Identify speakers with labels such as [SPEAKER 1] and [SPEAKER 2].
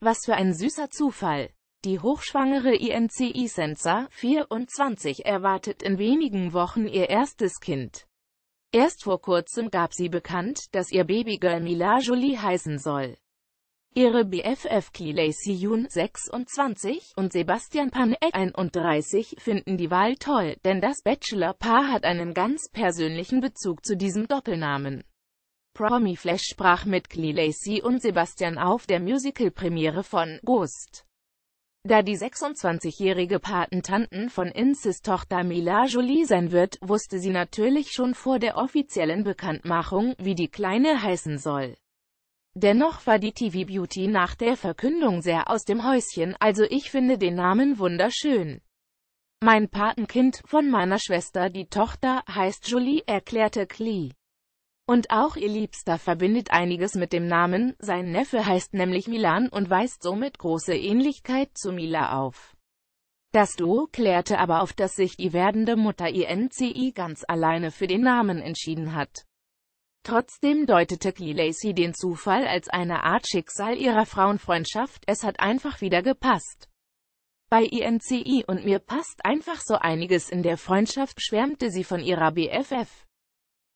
[SPEAKER 1] Was für ein süßer Zufall! Die hochschwangere INCI Sensor, 24, erwartet in wenigen Wochen ihr erstes Kind. Erst vor kurzem gab sie bekannt, dass ihr Babygirl Mila Jolie heißen soll. Ihre BFF Kiley Siyun, 26, und Sebastian Panek, 31, finden die Wahl toll, denn das Bachelor-Paar hat einen ganz persönlichen Bezug zu diesem Doppelnamen. Promi Flash sprach mit Klee Lacey und Sebastian auf der Musical-Premiere von Ghost. Da die 26-jährige Patentanten von Inces Tochter Mila Jolie sein wird, wusste sie natürlich schon vor der offiziellen Bekanntmachung, wie die Kleine heißen soll. Dennoch war die TV-Beauty nach der Verkündung sehr aus dem Häuschen, also ich finde den Namen wunderschön. Mein Patenkind von meiner Schwester, die Tochter, heißt Jolie, erklärte Klee. Und auch ihr Liebster verbindet einiges mit dem Namen, sein Neffe heißt nämlich Milan und weist somit große Ähnlichkeit zu Mila auf. Das Duo klärte aber auf, dass sich die werdende Mutter INCI ganz alleine für den Namen entschieden hat. Trotzdem deutete Key Lacey den Zufall als eine Art Schicksal ihrer Frauenfreundschaft, es hat einfach wieder gepasst. Bei INCI und mir passt einfach so einiges in der Freundschaft, schwärmte sie von ihrer BFF.